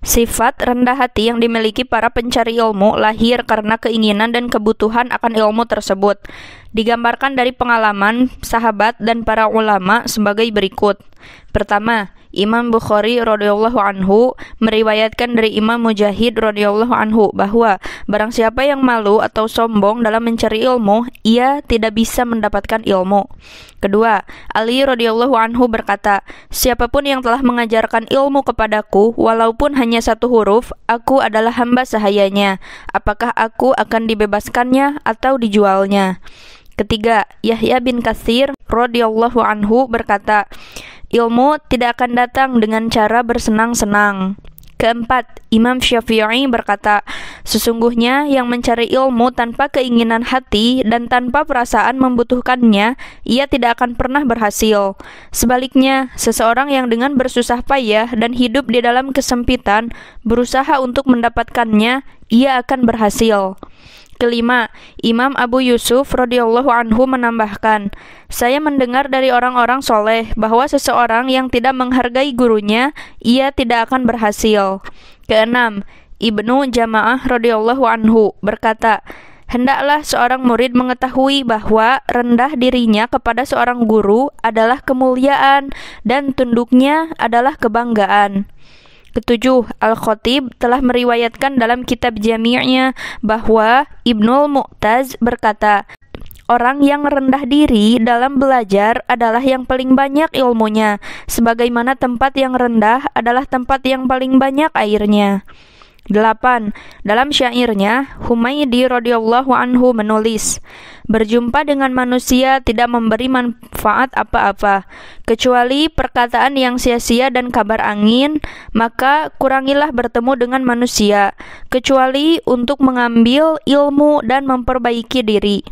Sifat rendah hati yang dimiliki para pencari ilmu lahir karena keinginan dan kebutuhan akan ilmu tersebut. Digambarkan dari pengalaman sahabat dan para ulama sebagai berikut. Pertama, Imam Bukhari radhiyallahu anhu meriwayatkan dari Imam Mujahid radhiyallahu anhu bahwa barang siapa yang malu atau sombong dalam mencari ilmu, ia tidak bisa mendapatkan ilmu. Kedua, Ali radhiyallahu anhu berkata, "Siapapun yang telah mengajarkan ilmu kepadaku walaupun hanya satu huruf, aku adalah hamba sahayanya. Apakah aku akan dibebaskannya atau dijualnya?" Ketiga, Yahya bin Katsir radhiyallahu anhu berkata, Ilmu tidak akan datang dengan cara bersenang-senang. Keempat, Imam Syafi'i berkata, "Sesungguhnya yang mencari ilmu tanpa keinginan hati dan tanpa perasaan membutuhkannya, ia tidak akan pernah berhasil. Sebaliknya, seseorang yang dengan bersusah payah dan hidup di dalam kesempitan berusaha untuk mendapatkannya, ia akan berhasil." kelima, Imam Abu Yusuf radhiyallahu anhu menambahkan, "Saya mendengar dari orang-orang soleh bahwa seseorang yang tidak menghargai gurunya, ia tidak akan berhasil." Keenam, Ibnu Jamaah radhiyallahu anhu berkata, Hendaklah seorang murid mengetahui bahwa rendah dirinya kepada seorang guru adalah kemuliaan dan tunduknya adalah kebanggaan. Ketujuh, Al-Khatib telah meriwayatkan dalam kitab jami'nya bahwa Ibnul Mu'taz berkata, Orang yang rendah diri dalam belajar adalah yang paling banyak ilmunya, sebagaimana tempat yang rendah adalah tempat yang paling banyak airnya. 8. Dalam syairnya, Humaydi radhiyallahu anhu menulis, "Berjumpa dengan manusia tidak memberi manfaat apa-apa, kecuali perkataan yang sia-sia dan kabar angin, maka kurangilah bertemu dengan manusia, kecuali untuk mengambil ilmu dan memperbaiki diri."